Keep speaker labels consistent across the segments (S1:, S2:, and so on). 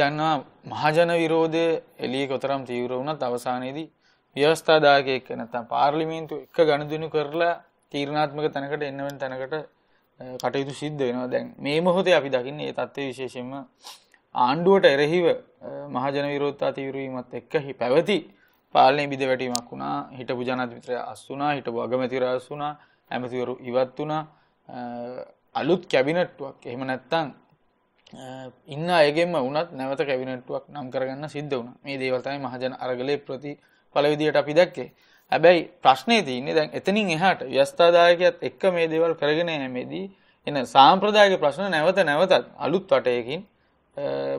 S1: අපි දන්නවා මහජන විරෝධය එළිය කොතරම් තීව්‍ර වුණත් අවසානයේදී ව්‍යවස්ථාදායකයෙක් නැත්නම් පාර්ලිමේන්තුව එක ගනුදෙනු කරලා තීරණාත්මක තැනකට එන්න වෙන තැනකට කටයුතු සිද්ධ වෙනවා. දැන් මේ මොහොතේ අපි දකින්නේ මේ தත්ත්වය විශේෂයෙන්ම ආණ්ඩුවට එරෙහිව මහජන විරෝධතා තීව්‍ර වීමත් එක්ක පැවති පාලනය බිඳවැටීමක් වුණා. හිටපු ජනාධිපතිතුමා අස් වුණා, හිටපු අගමැතිවරයා අස් වුණා, ඇමතිවරු ඉවත් වුණා. අලුත් කැබිනට්ටුවක් එහෙම නැත්නම් ඉන්න අයගෙම වනත් නැවත කැවිනටුවක් නම් කරගන්න සිද්ධ වුණ මේ දේවතයි මහජන අරගලය ප්‍රති පලවිදියට අපි දැක්කේ හැබැයි ප්‍රශ්නය තියන්නේ දැන් එතනින් එහට ව්‍යස්ථාදායකත් එක්ක මේ දේවල් කරගෙන හැමේදී එන සාම්ප්‍රදායක ප්‍රශ්න නැවත නැවතත් අලුත් වටයකින්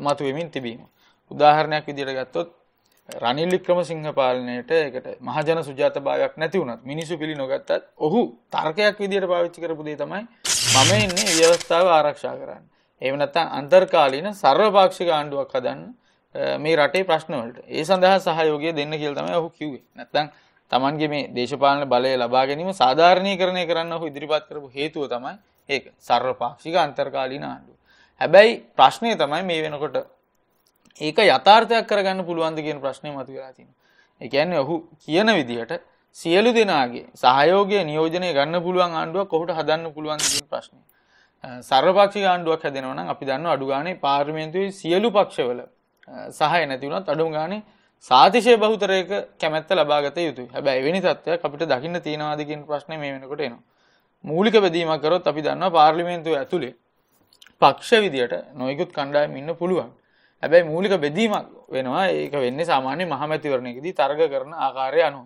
S1: මතුවෙමින් තිබීම. උදාහරණයක් විදිට ගත්තොත් රනිල්ලි ක්‍රම සිංහපාලනයට එකට මහජන සුජාත භාවයක් නැති වුණත් මිනිසු පිළි නොගත්තත් ඔහු තර්කයක් විදියට පාවිච්චි කරපුදේ තමයි මම එන්නේ ව්‍යවස්ථාව ආරක්ෂා කරන්න. එහෙම නැත්නම් අන්තර්කාලීන සර්වපාක්ෂික ආණ්ඩුවක් හදන්න මේ රටේ ප්‍රශ්න වලට. ඒ සඳහා සහයෝගය දෙන්න කියලා තමයි ඔහු කිව්වේ. නැත්නම් Tamange මේ දේශපාලන බලය ලබා ගැනීම සාධාරණීකරණය කරන්න ඔහු ඉදිරිපත් කරපු හේතුව තමයි ඒක. සර්වපාක්ෂික අන්තර්කාලීන ආණ්ඩුව. හැබැයි ප්‍රශ්නය තමයි මේ වෙනකොට ඒක යථාර්ථයක් කරගන්න පුළුවන්ද කියන ප්‍රශ්නය මතුවලා තියෙනවා. ඒ කියන්නේ ඔහු කියන විදිහට සියලු දෙනාගේ සහයෝගය නියෝජනය ගන්න පුළුවන් ආණ්ඩුවක් ඔහුට හදන්න පුළුවන්ද කියන ප්‍රශ්නේ. සර්වපක්ෂ ආණ්ඩුවක් හැදෙනවා නම් අපි දන්නවා අඩු ගානේ පාර්ලිමේන්තුවේ සියලු පක්ෂවල සහය නැති වුණත් අඩුම ගානේ සාතිශය බහුතරයක කැමැත්ත ලබාගත යුතුයි. හැබැයි එවැනි තත්ත්වයක් අපිට දකින්න තියනවාද කියන ප්‍රශ්නේ මේ වෙනකොට එනවා. මූලික බෙදීමක් කරොත් අපි දන්නවා පාර්ලිමේන්තුව ඇතුලේ පක්ෂ විදියට නොයෙකුත් කණ්ඩායම් ඉන්න පුළුවන්. හැබැයි මූලික බෙදීමක් වෙනවා. ඒක වෙන්නේ සාමාන්‍ය මහමැතිවරණයකදී තරග කරන ආකාරය අනුව.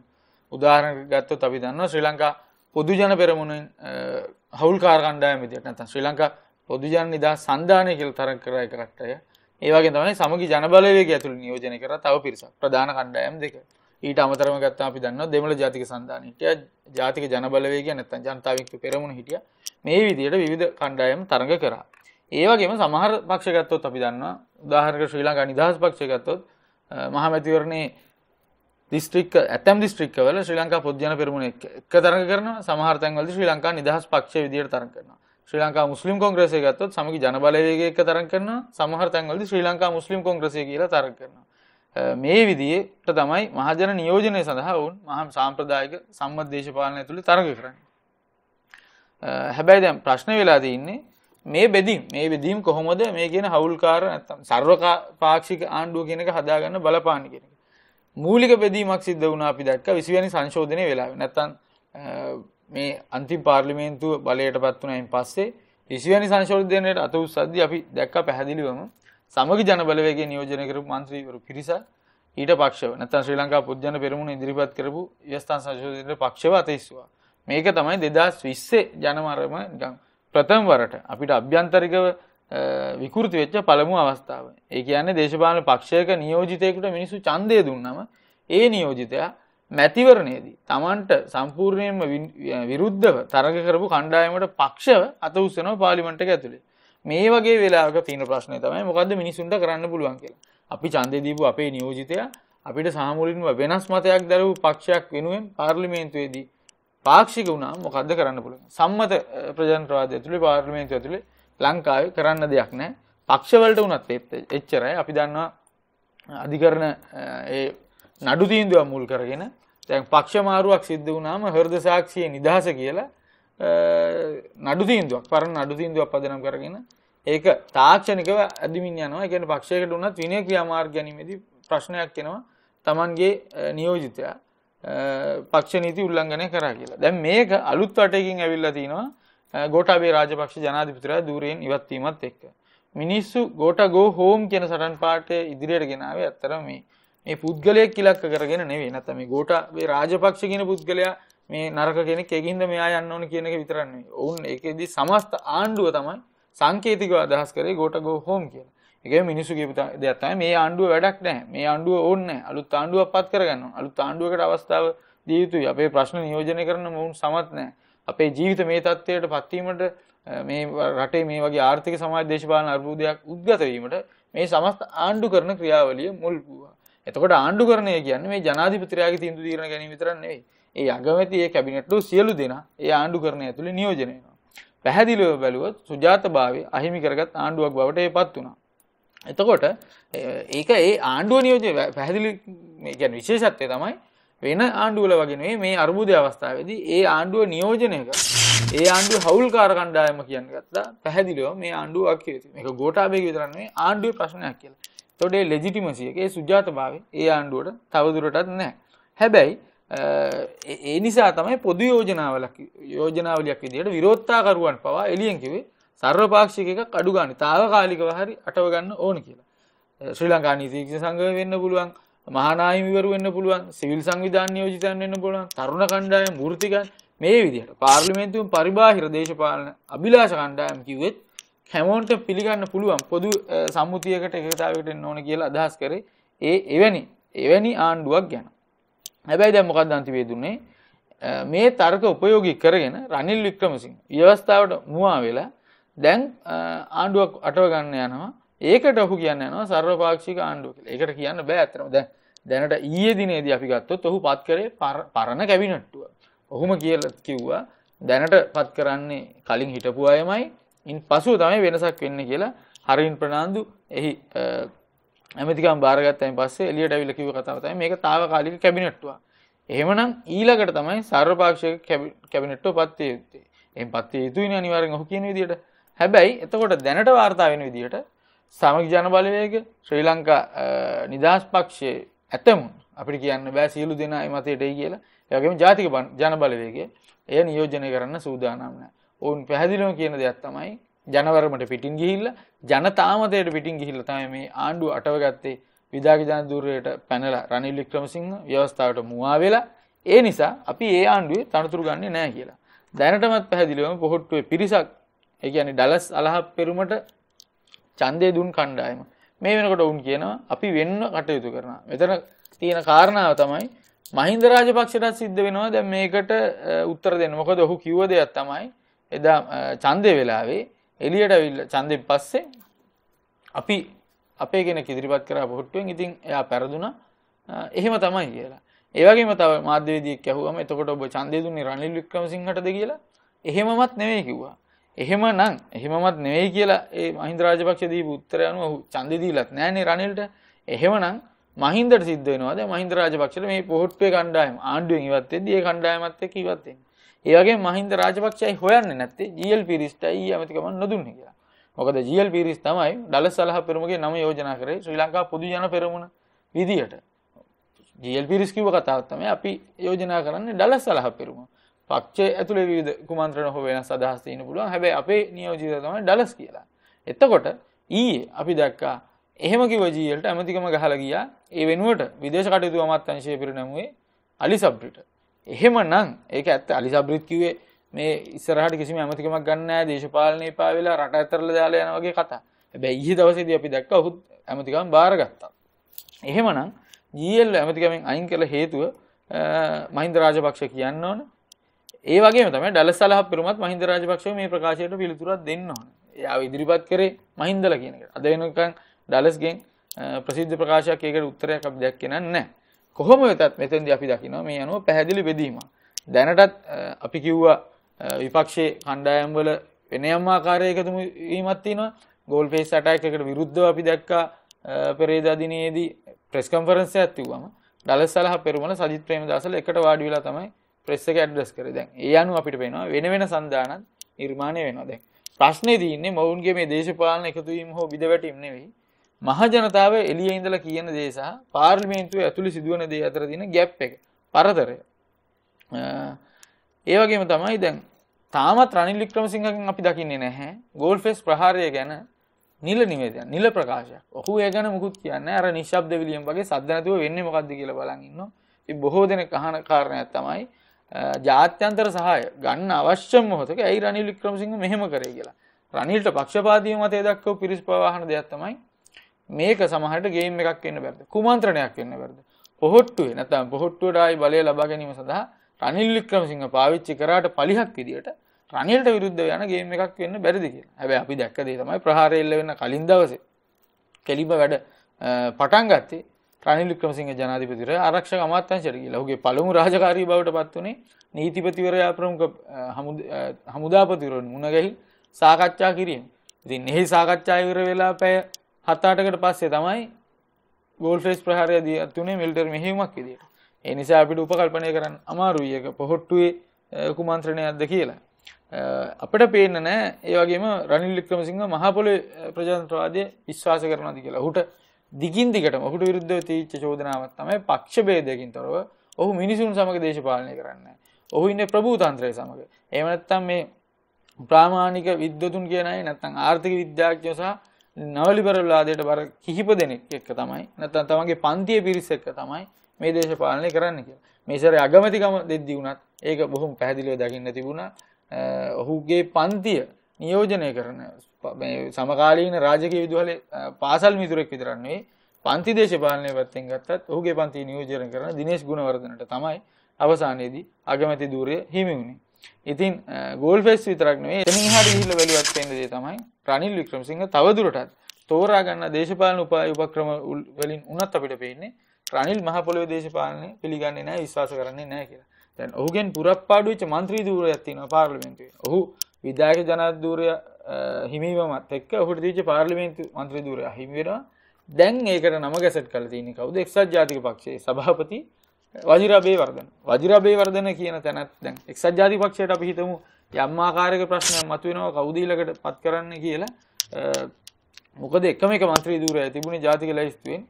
S1: උදාහරණයක් ගත්තොත් අපි දන්නවා ශ්‍රී ලංකා පොදු ජන පෙරමුණෙන් හවුල්කාර කණ්ඩායම විදියට නැත්නම් ශ්‍රී ලංකා පොදු ජන නිදහස් සංධානය කියලා තරඟ කර එක රටය. ඒ වගේ තමයි සමගි ජනබලවේගය ඇතුළේ නියෝජනය කර තව පිරිසක් ප්‍රධාන කණ්ඩායම් දෙක. ඊට අමතරව ගත්තා අපි දන්නවා දෙමළ ජාතික සංධානය හිටියා ජාතික ජනබලවේගය නැත්නම් ජනතා විමුක්ති පෙරමුණ හිටියා. මේ විදියට විවිධ කණ්ඩායම් තරඟ කරා. ඒ වගේම සමහර පක්ෂ ගත්තොත් අපි දන්නවා උදාහරණයකට ශ්‍රී ලංකා නිදහස් පක්ෂය ගත්තොත් මහමැතිවරණේ දිස්ත්‍රික්ක ඇතැම් දිස්ත්‍රික්කවල ශ්‍රී ලංකා පොද්ජන පෙරමුණ එක තරග කරන සමහර තැන්වලදී ශ්‍රී ලංකා නිදහස් පක්ෂය විදියට තරග කරනවා. ශ්‍රී ලංකා මුස්ලිම් කොංග්‍රසය ගත්තොත් සමගි ජනබලවේගය එක්ක තරග කරනවා. සමහර තැන්වලදී ශ්‍රී ලංකා මුස්ලිම් කොංග්‍රසය කියලා තරග කරනවා. මේ විදියට තමයි මහජන නියෝජනය සඳහා ඔවුන් මහම් සාම්ප්‍රදායක සම්මත් දේශපාලනය තුළ තරග කරන්න. හැබැයි දැම් ප්‍රශ්න වෙලා තින්නේ මේ බෙදීම් මේ බෙදීම් කොහොමද මේ කියන හවුල්කාර ඇතම් සර්වකා පාක්ෂික ආණ්ඩුව කියනක හදාගන්න බලපාන කෙන. මූලික බෙදීමක් සිද්ධ වුණා අපි දැක්ක 20 වෙනි සංශෝධනයේ වෙලාවේ. නැත්තම් මේ අන්තිම පාර්ලිමේන්තුව බලයටපත් වුණායින් පස්සේ 20 වෙනි සංශෝධනයේට අත උස්සද්දී අපි දැක්ක පැහැදිලිවම සමගි ජන බලවේගය නියෝජනය කරපු മന്ത്രിවරු පිරිසක් ඊට පක්ෂව නැත්තම් ශ්‍රී ලංකා පොදුජන පෙරමුණ ඉදිරිපත් කරපු ව්‍යස්ථාන සංශෝධනයේ පක්ෂව අත ඉස්සුවා. මේක තමයි 2020 ජනමරම නිකන් ප්‍රථම වරට අපිට අභ්‍යන්තරිකව විකෘති වෙච්ච පළමු අවස්ථාව. ඒ කියන්නේ දේශපාලන පක්ෂයක නියෝජිතයෙකුට මිනිස්සු ඡන්දය දුන්නම ඒ නියෝජිතයා මැතිවරණයේදී තමන්ට සම්පූර්ණයෙන්ම විරුද්ධව තරග කරපු කණ්ඩායමට පක්ෂව අත උස්සනවා පාර්ලිමේන්තුවට ඇතුලේ. මේ වගේ වෙලාවක තියෙන ප්‍රශ්නේ තමයි මොකද්ද මිනිසුන්ට කරන්න පුළුවන් කියලා. අපි ඡන්දේ දීපු අපේ නියෝජිතයා අපිට සාමූලිකව වෙනස් මතයක් දරපු පක්ෂයක් වෙනුවෙන් පාර්ලිමේන්තුවේදී පාක්ෂික වුණාම මොකද්ද කරන්න පුළුවන්? සම්මත ප්‍රජාතන්ත්‍රවාදය ඇතුලේ පාර්ලිමේන්තුව ඇතුලේ ලංකාවේ කරන්න දෙයක් නෑ පක්ෂවලට වනත් එත් එච්චරයි අපි දන්නවා අධිකරන නඩු තීන්දුව මුල් කරගෙන තැන් පක්ෂ මාරුවක් සිද්ධ වුණාම හර්ද සාක්ෂිය නිදහස කියලා නඩු තීන්දුවක් පරණ නඩු තීන්දුවක් පදනම් කරගෙන ඒක තාක්ෂණිකව ඇදිමින් යනවා එකන පක්ෂයකට වුණත් විනය ක්‍රියාමාර් ගැනීමේදී ප්‍රශ්නයක් එනවා තමන්ගේ නියෝජිතයා පක්ෂ නීති උල්ලංඝනය කරා කියලා. දැන් මේක අලුත් වටයකින් ඇවිල්ලා තිනවා ගෝටාබේ රාජපක්ෂ ජනාධිපතිරයා ධූරයෙන් ඉවත්වීමත් එක්ක. මිනිස්සු ගෝට ගෝ හෝම් කියන සටන් පාටය ඉදිරියට ගෙනාවේ ඇත්තර මේ මේ පුද්ගලයක් කිලක්ක කරගෙන නෙවේ නැත මේ ගෝටාබේ රාජපක්ෂ කියෙන පුද්ගලයා මේ නරක කෙනෙක් එකහින්ද මෙයා යන්න ඕන කියනක විතරන්නේ ඔවුන් එකදී සමස්ත ආණ්ඩුව තමයි සංකේතික අදහස් කරේ ගෝට ගෝ හෝම් කියලා එක මිනිසු දෙයක්තයි මේ ආණ්ඩුව වැඩක් නෑ මේ ආණ්ඩුව ඕන්න අලුත් ආණ්ඩුව පත් කරගන්න අලුත් ආණ්ඩුවකට අවස්ථාව දියයුතුයි අපේ ප්‍රශ්න නියෝජනය කරන මොවුන් සමත් නෑ අපේ ජීවිත මේ තත්ත්වයට පත්වීමට මේ රටේ මේ වගේ ආර්ථික සමාජ දේශපාලන අර්බුදයක් උද්ගත වීමට මේ සමස්ත ආණ්ඩු කරන ක්‍රියාවලිය මුල් එතකොට ආණ්ඩු කරණය කියන්නේ මේ ජනාධිපතිරයාගේ තීන්දුව తీරන ගැනීම විතරක් නෙවෙයි. ඒ අගමැති ඒ කැබිනට්වල සියලු දෙනා ඒ ආණ්ඩු කරණය ඇතුලේ නියෝජනය වෙනවා. පැහැදිලිව බැලුවොත් සුජාතභාවය අහිමි කරගත් ආණ්ඩුවක් බවට ඒපත් වුණා. එතකොට ඒක ඒ ආණ්ඩුව නියෝජනය පැහැදිලි මේ කියන්නේ විශේෂත්වය තමයි වෙන ආණ්ඩුවල වගේ මේ අර්බුදය අවස්ථාවේදී ඒ ආණ්ඩුව නියෝජනය ඒ ආණ්ඩුව හවුල්කාර කණ්ඩායම කියන්න ගත්තා පැහැදිලිව මේ ආණ්ඩුව අක්කේ මේක ගෝඨාභය විතරන්නේ ආණ්ඩුවේ ප්‍රශ්නයක් කියලා. එතකොට ඒ ලෙජිටිමසි එක ඒ සුජාතභාවය ඒ ආණ්ඩුවට තවදුරටත් නැහැ. හැබැයි ඒ නිසා තමයි පොදු යෝජනාවලක් යෝජනාවලියක් විදිහට විරෝධතාකරුවන් පවා එළියෙන් කිව්වේ සර්වපාක්ෂික එකක් අඩු ගන්න. తాවකාලිකව හරි අටව ගන්න ඕන කියලා. ශ්‍රී ලංකා නීතිඥ සංගමය වෙන්න පුළුවන්. මහනාහිමිවරු වෙන්න පුළුවන් සිවිල් සංවිධාන නියෝජිතයන් වෙන්න පුළුවන් තරුණ කණ්ඩායම් වෘත්තිකයන් මේ විදිහට පාර්ලිමේන්තුවෙන් පරිබාහිර දේශපාලන අභිලාෂ කණ්ඩායම් කිව්වෙත් හැමෝන්ට පිළිගන්න පුළුවන් පොදු සම්මුතියකට එකතාවකට එන්න ඕන කියලා අදහස් කරේ ඒ එවැනි එවැනි ආණ්ඩුවක් ගැන හැබැයි දැන් මොකක්ද අන්තිමේ දුන්නේ මේ තර්ක උපයෝගී කරගෙන රනිල් වික්‍රමසිංහ ව්‍යවස්ථාවට මුවා වෙලා දැන් ආණ්ඩුවක් අටව ගන්න යනවා ඒකට ඔහු කියන්න යනවා සර්වපාක්ෂික ආණ්ඩුව කියලා. ඒකට කියන්න බෑ අත්‍තරම. දැන් දැනට ඊයේ දිනේදී අපි ගත්තොත් ඔහු පත් කරේ පරණ කැබිනට්ටුව. ඔහුම කියලා කිව්වා දැනට පත් කරන්නේ කලින් හිටපු අයමයි ඉන් පසුව තමයි වෙනසක් වෙන්න කියලා හරින් ප්‍රනාන්දු එහි ඇමතිකම් භාරගත්තයින් පස්සේ එලියට ඇවිල්ලා කිව්ව කතාව තමයි මේක తాවකාලික කැබිනට්ටුව. එහෙමනම් ඊළඟට තමයි සර්වපාක්ෂික කැබිනට්ටුව පත් වෙ යුත්තේ. එහෙන් පත් වෙ යුතුයිනේ අනිවාර්යෙන් ඔහු කියන විදියට. හැබැයි එතකොට දැනට වාර්තා වෙන විදියට සමග ජනබලවේග ශ්‍රී ලංකා නිදහස් පක්ෂයේ ඇතම අපිට කියන්න බෑ සියලු දෙනා මේ මතයට එයි කියලා. ඒ වගේම ජාතික ජන බලවේගය එය නියෝජනය කරන්න සූදානම් නැහැ. ඔවුන් පැහැදිලිවම කියන දෙයක් තමයි ජනවරමට පිටින් ගිහිල්ලා ජනතාමතයට පිටින් ගිහිල්ලා තමයි මේ ආණ්ඩුව අටව ගත්තේ විදාග ජනදූරයට පැනලා රනිල් වික්‍රමසිංහ ව්‍යවස්ථාවට මුවා වෙලා ඒ නිසා අපි ඒ ආණ්ඩුවේ තනතුරු ගන්නේ නැහැ කියලා. දැනටමත් පැහැදිලිවම පොහොට්ටුවේ පිරිසක් ඒ කියන්නේ ඩලස් අලහ පෙරුමට ඡන්දය දුන් කණ්ඩායම මේ වෙනකොට ඔවුන් කියනවා අපි වෙන්න කටයුතු කරන. මෙතන තියෙන කාරණාව තමයි මහින්ද රාජපක්ෂටත් සිද්ධ වෙනවා දැන් මේකට උත්තර දෙන්න. මොකද ඔහු කිව්ව දෙයක් තමයි එදා ඡන්දේ වෙලාවේ එළියට අවිල්ල ඡන්දෙන් පස්සේ අපි අපේ කෙනෙක් ඉදිරිපත් කරා පොහොට්ටුවෙන් ඉතින් එයා පෙරදුනා. එහෙම තමයි කියලා. ඒ වගේම තව මාධ්‍යවේදියෙක් ඇහුවම එතකොට ඔබ ඡන්දේ දුන්නේ රනිල් වික්‍රමසිංහටද කියලා. එහෙමමත් නෙවෙයි කිව්වා. එහෙම නම් එහෙමත් නෙවෙයි කියලා ඒ මහින්ද රාජපක්ෂ දීපු උත්තරය අනුව ඔහු ඡන්දෙ දීලත් නැහනේ රනිල්ට. එහෙමනම් මහින්දට සිද්ධ වෙනවා දැන් මහින්ද රාජපක්ෂට මේ පොහොට්ටුවේ කණ්ඩායම ආණ්ඩුවෙන් ඉවත් වෙද්දී ඒ කණ්ඩායමත් එක්ක ඉවත් වෙනවා. ඒ වගේම මහින්ද රාජපක්ෂයි හොයන්නේ නැත්තේ ජීඑල් පීරිස්ටයි ඊ ඇමතිකම නොදුන්නේ කියලා. මොකද ජීඑල් පීරිස් තමයි ඩලස් සලහ පෙරමුගේ නම යෝජනා කරේ ශ්‍රී ලංකා පොදු ජන පෙරමුණ විදියට. ජීල් පිරිස් කිව්ව කතාවක් තමයි අපි යෝජනා කරන්නේ ඩලස් සලහ පෙරමුණ. පක්ෂේ ඇතුළේ විවිධ කුමන්ත්‍රණ හෝ වෙනස් අදහස් තියෙන පුළුවන්. හැබැයි අපේ නියෝජිත තමයි ඩලස් කියලා. එතකොට ඊයේ අපි දැක්කා එහෙම කිව්ව ජීඑල්ට ඇමතිකම ගහලා ගියා. ඒ වෙනුවට විදේශ කටයුතු අමාත්‍යාංශයේ පිරිනැමුවේ අලි සබ්රිට. එහෙමනම් ඒක ඇත්ත අලි සබ්රිත් කිව්වේ මේ ඉස්සරහට කිසිම ඇමතිකමක් ගන්න නැහැ දේශපාලනේ පා වෙලා රට ඇතරලා දාලා යන වගේ කතා. හැබැයි ඊයේ දවසේදී අපි දැක්කා ඔහුත් ඇමතිකම් බාරගත්තා. එහෙමනම් ජීඑල් ඇමතිකමෙන් අයින් කළ හේතුව මහින්ද රාජපක්ෂ කියන්න ඕනේ ඒ වගේ තමයි ඩලස් සලහ පිරුමත් මහින්ද රාජපක්ෂ මේ ප්‍රකාශයට පිළිතුරක් දෙන්න ඕන. එයා ඉදිරිපත් කරේ මහින්දල කියන එක. අද වෙනකන් ඩලස්ගෙන් ප්‍රසිද්ධ ප්‍රකාශයක් ඒකට උත්තරයක් අපි දැක්කේ නැහැ. කොහොම වෙතත් මෙතෙන්දී අපි දකිනවා මේ අනුව පැහැදිලි බෙදීමක්. දැනටත් අපි කිව්වා විපක්ෂයේ කණ්ඩායම් වල වෙන යම් ආකාරයකටම වීමක් තියෙනවා. ගෝල් ෆේස් ඇටැක් එකට විරුද්ධව අපි දැක්කා පෙරේදා දිනේදී ප්‍රෙස් කොන්ෆරන්ස් එකක් තිබුවම ඩලස් සලහ පෙරමුණ සජිත් ප්‍රේමදාසල එකට වාඩි වෙලා තමයි ප්‍රෙස් එක ඇඩ්‍රස් කරේ දැන්. ඒ අනුව අපිට පේනවා වෙන වෙන සඳහනත් නිර්මාණය වෙනවා දැන්. ප්‍රශ්නේ තියෙන්නේ මොවුන්ගේ මේ දේශපාලන එකතු වීම හෝ බිඳවැටීම් නෙවෙයි. මහජනතාව එළියේ ඉඳලා කියන දේ සහ පාර්ලිමේන්තුවේ ඇතුළේ සිදුවන දේ අතර තියෙන ගැප් එක. පරතරය. ඒ වගේම තමයි දැන් තාමත් රනිල් වික්‍රමසිංහගෙන් අපි දකින්නේ නැහැ. ගෝල් ෆෙස් ප්‍රහාරය ගැන නිල නිවේදයක් නිල ප්‍රකාශයක්. ඔහු ඒ ගැන මුකුත් කියන්නේ අර නිශ්ශබ්ද විලියම් වගේ සද්ද නැතුව වෙන්නේ මොකද්ද කියලා බලන් ඉන්නවා. ඉතින් බොහෝ දෙනෙක් අහන කාරණයක් තමයි ජාත්‍යන්තර සහය ගන්න අවශ්‍ය මොහොතක ඇයි රනිල් වික්‍රමසිංහ මෙහෙම කරේ කියලා. රනිල්ට පක්ෂපාතීව මතය දක්වපු පිරිස් ප්‍රවාහන දෙයක් තමයි මේක සමහරට ගේම් එකක් වෙන්න බැරිද. කුමන්ත්‍රණයක් වෙන්න බැරිද. පොහොට්ටුවේ නැත්නම් පොහොට්ටුවට ආයි බලය ලබා ගැනීම සඳහා රනිල් වික්‍රමසිංහ පාවිච්චි කරාට පලිහක් විදියට රනිල්ට විරුද්ධ යන ගේම් එකක් වෙන්න බැරිද කියලා. හැබැයි අපි දැක්ක දේ තමයි ප්‍රහාරය එල්ල වෙන කලින් දවසේ කෙලිම වැඩ පටන් ගත්තේ රනිල් වික්‍රමසිංහ ජනාධිපතිවරය ආරක්ෂක අමාත්‍යංශයට ගිහිල්ලා ඔහුගේ පළමු රාජකාරී බවට පත් වුණේ නීතිපතිවරයා ප්‍රමුඛ හමුදාපතිවරුන් මුණ ගැහිලා සාකච්ඡා කිරීම. ඉතින් එහි සාකච්ඡා ඉවර වෙලා පැය 7-8කට පස්සේ තමයි ගෝල්ෆ්‍රේස් ප්‍රහාරය දියතුනේ මිලිටරි මෙහෙයුමක් විදියට. ඒ නිසා අපිට උපකල්පනය කරන්න අමාරුයි එක පොහොට්ටුවේ කුමන්ත්‍රණයක්ද කියලා. අපිට පේන්න නෑ ඒ වගේම රනිල් වික්‍රමසිංහ මහ පොළොවේ ප්‍රජාතන්ත්‍රවාදය විශ්වාස කරනවාද කියලා. ඔහුට දිගින් දිගටම ඔහුට විරුද්ධව තීච්ච චෝදනාවක් තමයි පක්ෂ භේදයකින් තොරව ඔහු මිනිසුන් සමග දේශපාලනය කරන්න. ඔහු ඉන්න ප්‍රභූතන්ත්‍රය සමඟ. එහෙම නැත්නම් මේ ප්‍රාමාණික විද්වතුන් කියන අය නැත්නම් ආර්ථික විද්‍යාඥයෝ සහ නවලිබරල් ආදයට බර කිහිප දෙනෙක් එක්ක තමයි නැත්නම් තමන්ගේ පන්තියේ පිරිස එක්ක තමයි මේ දේශපාලනය කරන්න කියලා. මේසර අගමැතිකම දෙද්දී වුණත් ඒක බොහොම පැහැදිලිව දකින්න තිබුණා. ඔහුගේ පන්තිය නියෝජනය කරන මේ සමකාලීන රාජකීය විදුහලේ පාසල් මිතුරෙක් විතරක් නෙවෙයි පන්ති දේශපාලනය පැත්තෙන් ගත්තත් ඔහුගේ පන්තිය නියෝජනය කරන දිනේෂ් ගුණවර්ධනට තමයි අවසානයේදී අගමැති ධූරය හිමි වුණේ. ඉතින් ගෝල්ෆෙස් විතරක් නෙවෙයි එතනින් එහාට ගිහිල්ලා බැලුවත් වෙන දේ තමයි රනිල් වික්‍රමසිංහ තවදුරටත් තෝරා ගන්න දේශපාලන උපාය උපක්‍රම වලින් උනත් අපිට පේන්නේ රනිල් මහ පොළොවේ දේශපාලනය පිළිගන්නේ නැහැ විශ්වාස කරන්නේ නැහැ කියලා. දැන් ඔහුගෙන් පුරප්පාඩු වෙච්ච മന്ത്രി ධූරයක් තියෙනවා පාර්ලිමේන්තුවේ. ඔහු විධායක ජනාධිපති ධූරය හිමිවමත් එක්ක ඔහුට දීච්ච පාර්ලිමේන්තු මන්ත්‍රී ධූරය හිමිවෙනවා. දැන් ඒකට නම ගැසට් කරලා තියෙන්නේ කවුද? එක්සත් ජාතික පක්ෂයේ සභාපති වජිරාබේ වර්ධන. වජිරාබේ වර්ධන කියන තැනත් දැන් එක්සත් ජාතික පක්ෂයට අපි හිතමු යම් ආකාරයක ප්‍රශ්නයක් මතුවෙනවා කවුද ඊළඟට පත් කරන්න කියලා. මොකද එකම එක මන්ත්‍රී ධූරය තිබුණේ ජාතික ලැයිස්තුවෙන්.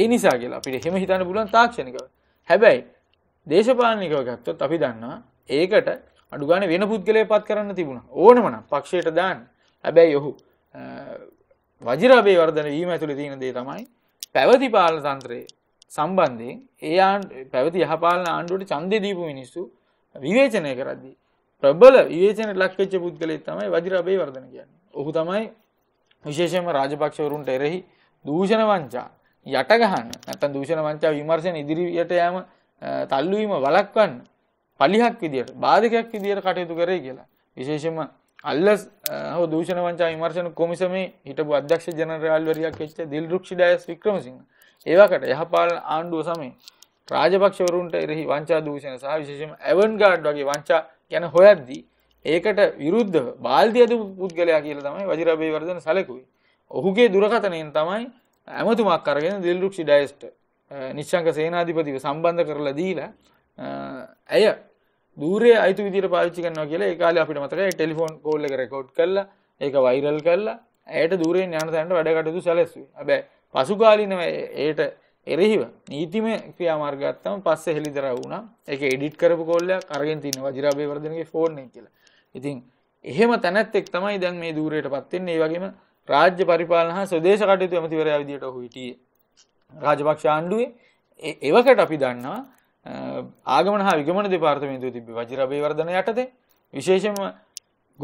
S1: ඒ නිසා කියලා අපිට එහෙම හිතන්න පුළුවන් තාක්ෂණිකව. හැබැයි දේශපාලනිකව ගත්තොත් අපි දන්නවා ඒකට අඩු ගානේ වෙන පුද්ගලයෙක් පත් කරන්න තිබුණා. ඕනම නම් පක්ෂයට දාන්න. හැබැයි ඔහු වජිරාබේ වර්ධන වීම ඇතුළේ තියෙන දේ තමයි පැවති පාලන තන්ත්‍රයේ සම්බන්ධයෙන් ඒ පැවති යහපාලන ආණ්ඩුවට ඡන්දේ දීපු මිනිස්සු විවේචනය කරද්දී ප්‍රබල විවේචනයට ලක් වෙච්ච පුද්ගලයෙක් තමයි වජිරාබේ වර්ධන කියන්නේ. ඔහු තමයි විශේෂයෙන්ම රාජපක්ෂවරුන්ට එරෙහි දූෂණ වංචා යට ගහන්න නැත්නම් දූෂණ වංචා විමර්ශන ඉදිරියට යෑම තල්ලු වීම වළක්වන්න පලිහක් විදියට බාධකයක් විදියට කටයුතු කරේ කියලා. විශේෂම අල්ලස් හෝ දූෂණ වංචා විමර්ශන කොමිසමේ හිටපු අධ්‍යක්ෂ ජනරාල්වරියක් වෙච්ච දිල්රුක්ෂි ඩයස් වික්‍රමසිංහ. ඒවකට යහපාලන ආණ්ඩුව සමයේ රාජපක්ෂවරුන්ට එරෙහි වංචා දූෂණ සහ විශේෂම ඇවන් ගාඩ් වගේ වංචා ගැන හොයද්දී ඒකට විරුද්ධව බාල්දි අදපු පුද්ගලයා කියලා තමයි වජිරාබේවර්ධන සැලකුවේ. ඔහුගේ දුරකථනයෙන් තමයි ඇමතුමක් අරගෙන දිල්රුක්ෂි ඩයස්ට නිශ්ංක සේනාධිපතිව සම්බන්ධ කරලා දීලා ඇය දූරේ අයිතු විදිර පාච්චි කන්නවා කියලා ඒකාල අපිට මතකයි ටෙලිෆෝන් කෝල්ල එක රෙකෝඩ් කරලා ඒක වෛරල් කරලා ඇයට දූරේ යන තැනට වැඩකටයුතු සැලැස්වේ හැබැයි පසුකාලීනව ඒට එරෙහිව නීතිම ක්‍රියාමාර්ගත්තම පස්සේ හෙළිදර වුණා ඒක එඩිට් කරපු කොල්ලයක් අරගෙන තින්න වජිරාබේ වර්ධනගේ ෆෝර්න කියලා ඉතින් එහෙම තැනැත් එක් තමයි දැන් මේ දූරයට පත්වෙන්නේ ඒ වගේම රාජ්‍ය පරිපාලන හා සොදේශ කටයුතු ඇමතිවරයා විදියට ඔහු හිටියේ රාජපක්ෂ ආණ්ඩුවේ එවකට අපි දන්නවා ආගමන හා විගමන දෙපාර්තමේන්තුව තිබ්බේ වජිරබේ වර්ධන යටතේ විශේෂයෙන්ම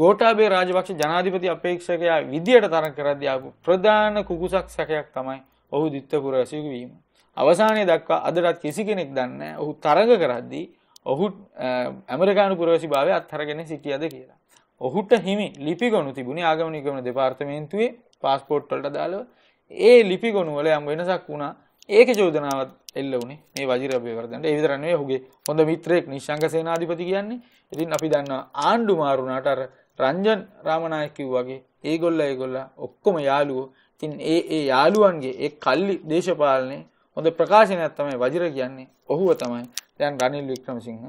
S1: ගෝඨාභය රාජපක්ෂ ජනාධිපති අපේක්ෂකයා විදියට තරඟ කරද්දී ආපු ප්‍රධාන කුකුසක් සැකයක් තමයි ඔහු දිත්තපුර රසිකු වීම. අවසානයේ දක්වා අදටත් කිසි කෙනෙක් දන්නේ ඔහු තරඟ කරද්දී ඔහු ඇමරිකානු පුරවැසිභාවය අත්හරගෙන සිටියද කියලා. ඔහුට හිමි ලිපිගොනු තිබුණේ ආගමන විගමන දෙපාර්තමේන්තුවේ පාස්පෝර්ට් වලට දාලා ඒ ලිපිගොනු වල යම් වෙනසක් වුණා. ඒක චෝදනාවත් එල්ල වුණේ මේ වජිරාභයවර්ධනට ඒ විතරක් නෙවෙයි ඔහුගේ හොඳ මිත්‍රයෙක් නිශ්ශංක සේනාධිපති කියන්නේ. ඉතින් අපි දන්නවා ආණ්ඩු මාරු වුණාට අර රංජන් රාමනායක වගේ ඒගොල්ලෝ ඒගොල්ලෝ ඔක්කොම යාළුවෝ. ඉතින් ඒ ඒ යාළුවන්ගේ ඒ කල්ලි දේශපාලනේ හොඳ ප්‍රකාශනයක් තමයි වජිර කියන්නේ. ඔහුව තමයි දැන් රනිල් වික්‍රමසිංහ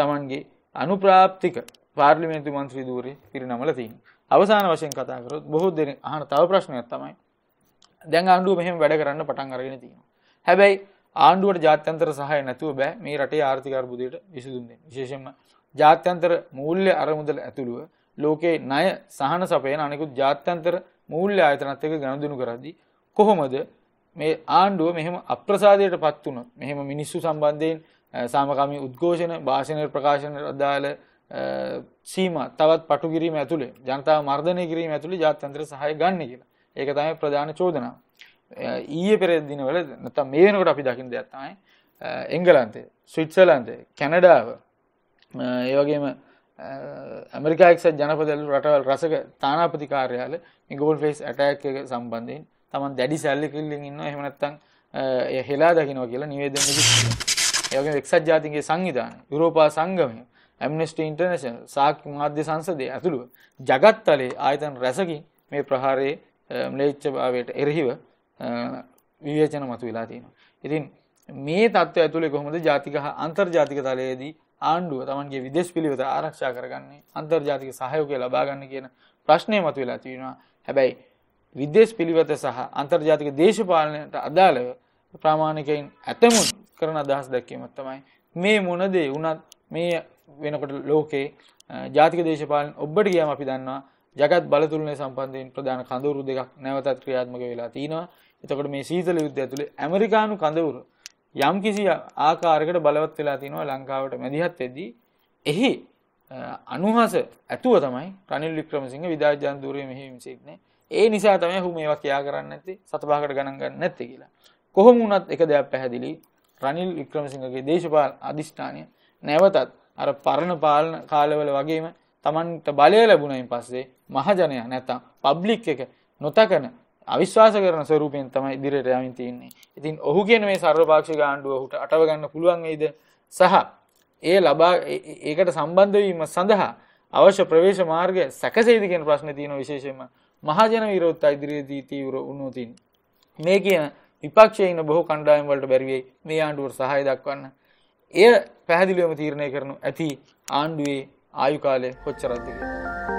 S1: Tamanගේ අනුප්‍රාප්තික පාර්ලිමේන්තු මන්ත්‍රී ධූරේ පිරිනමලා තියෙනවා. අවසාන වශයෙන් කතා කරොත් බොහෝ දෙනෙක් අහන තව ප්‍රශ්නයක් තමයි දැන් ආණ්ඩුව මෙහෙම වැඩ කරන්න පටන් අරගෙන තියෙනවා. හැබැයි ආණ්ඩුවට ජාත්‍යන්තර සහය නැතුව බෑ මේ රටේ ආර්ථික අර්බුදයට විසඳුම් දෙන්න. විශේෂයෙන්ම ජාත්‍යන්තර මූල්‍ය අරමුදල ඇතුළුව ලෝකේ ණය සහන සපයන අනෙකුත් ජාත්‍යන්තර මූල්‍ය ආයතනත් එක්ක ගනුදෙනු කරද්දී කොහොමද මේ ආණ්ඩුව මෙහෙම අප්‍රසාදයට පත් වුණොත් මෙහෙම මිනිස්සු සම්බන්ධයෙන් සාමකාමී උද්ඝෝෂණ භාෂණ ප්‍රකාශන අදාළ සීමා තවත් පටු කිරීම ඇතුලේ ජනතාව මර්ධනය කිරීම ඇතුලේ ජාත්‍යන්තර සහාය ගන්න කියලා. ඒක තමයි ප්‍රධාන චෝදනාව. ඊයේ පෙරදිනවල නැතම් මේ වෙනකොට අපි දකින දෙයක් තමයි එංගලන්තේ ස්විට්සර්ලන්තේ කැනඩාව ඒ වගේම ඇමරිකා එක්සත් ජනපදවල රටවල් රසක තානාපති කාර්යාල මේ ගෝල් ෆේස් ඇටැක් එක සම්බන්ධයෙන් තමන් දැඩි සැලි කිල්ලෙන් ඉන්නවා එහෙම නැත්නම් එය හෙලා දකින්නවා කියලා නිවේදන කිව්වා. ඒ වගේම එක්සත් ජාතීන්ගේ සංවිධානය, යුරෝපා සංගමය, ඇම්නෙස්ටි ඉන්ටර්නැෂනල්, සාක්ෂි මාධ්‍ය සංසදය ඇතුළුව ජගත් තලයේ ආයතන රැසකින් මේ ප්‍රහාරයේ ම්ලේච්ඡභාවයට එරෙහිව විවේචන මතුවෙලා තියෙනවා. ඉතින් මේ තත්ත්වය ඇතුලේ කොහොමද ජාතික හා අන්තර්ජාතික තලයේදී ආණ්ඩුව තමන්ගේ විදේශ පිළිවෙත ආරක්ෂා කරගන්නේ අන්තර්ජාතික සහයෝගය ලබා ගන්න කියන ප්‍රශ්නය මතුවලා තියෙනවා. හැබැයි විදේශ පිළිවෙත සහ අන්තර්ජාතික දේශපාලනයට අදාළව ප්‍රාමාණිකයින් ඇතමුන් කරන අදහස් දැක්වීම තමයි මේ මොන දේ වුණත් මේ වෙනකොට ලෝකේ ජාතික දේශපාලන ඔබට ගියාම අපි දන්නවා ජගත් බලතුලනය සම්බන්ධයෙන් ප්‍රධාන කඳවුරු දෙකක් නැවතත් ක්‍රියාත්මක වෙලා තිනවා එතකොට මේ සීතල යුද්ධ ඇතුළේ ඇමරිකානු කඳවුරු යම් කිසි ආකාරකට බලවත් වෙලා තිනවා ලංකාවට මැදිහත් වෙද්දී එහි අනුහස ඇතුව තමයි රනිල් වික්‍රමසිංහ විදාජාන්දුරය මෙහිම සිටින්නේ ඒ නිසා තමයි ඔහු මේවා කියා කරන්න නැත්තේ සතපහකට ගණන් ගන්න නැත්තේ කියලා. කොහොම වුණත් එක දෙයක් පැහැදිලි රනිල් වික්‍රමසිංහගේ දේශපාලන අධිෂ්ඨානය නැවතත් අර පරණ පාලන කාලවල වගේම Tamanට බලය ලැබුණයින් පස්සේ මහජනයා නැත්තම් පබ්ලික් එක නොතකන අවිශ්වාස කරන ස්වරූපයෙන් තමයි ඉදිරියට යමින් තින්නේ. ඉතින් ඔහු කියන මේ සර්වපාක්ෂික ආණ්ඩුව ඔහුට අටව ගන්න පුළුවන් වෙයිද? සහ ඒ ලබා ඒකට සම්බන්ධ වීම සඳහා අවශ්‍ය ප්‍රවේශ මාර්ගය සැකසෙයිද කියන ප්‍රශ්නේ තියෙන විශේෂයෙන්ම මහජන විරෝධතා ඉදිරියේදී තීව්‍ර වුණු තින්. මේ කියන විපක්ෂයේ ඉන්න බොහෝ කණ්ඩායම් වලට බැරි වෙයි මේ ආණ්ඩුවට සහාය දක්වන්න. එය පැහැදිලිවම තීරණය කරනු ඇති ආණ්ඩුවේ ආයු කාලය කොච්චරක්ද කියලා.